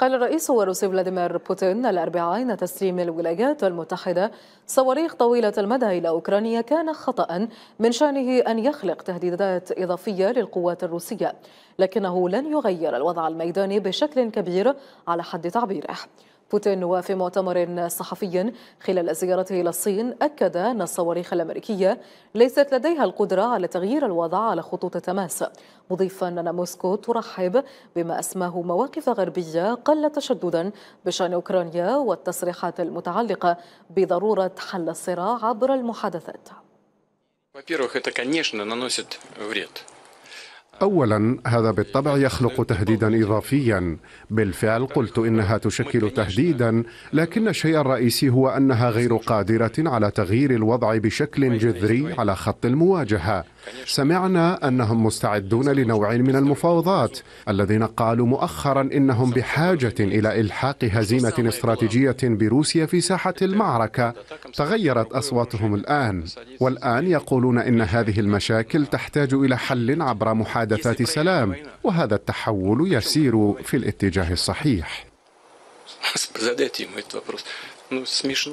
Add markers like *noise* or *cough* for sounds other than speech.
قال الرئيس الروسي فلاديمير بوتين الأربعاء أن تسليم الولايات المتحدة صواريخ طويلة المدى إلى أوكرانيا كان خطأ من شأنه أن يخلق تهديدات إضافية للقوات الروسية لكنه لن يغير الوضع الميداني بشكل كبير على حد تعبيره بوتين وفي مؤتمر صحفي خلال زيارته إلى الصين أكد أن الصواريخ الأمريكية ليست لديها القدرة على تغيير الوضع على خطوط التماس مضيفا أن موسكو ترحب بما أسماه مواقف غربية قل تشددا بشأن أوكرانيا والتصريحات المتعلقة بضرورة حل الصراع عبر المحادثات. Во-первых, это, конечно, наносит вред اولا هذا بالطبع يخلق تهديدا اضافيا بالفعل قلت انها تشكل تهديدا لكن الشيء الرئيسي هو انها غير قادره على تغيير الوضع بشكل جذري على خط المواجهه سمعنا انهم مستعدون لنوع من المفاوضات الذين قالوا مؤخرا انهم بحاجه الى الحاق هزيمه استراتيجيه بروسيا في ساحه المعركه تغيرت اصواتهم الان والان يقولون ان هذه المشاكل تحتاج الى حل عبر محاكمه محادثات سلام وهذا التحول يسير في الاتجاه الصحيح *laughs*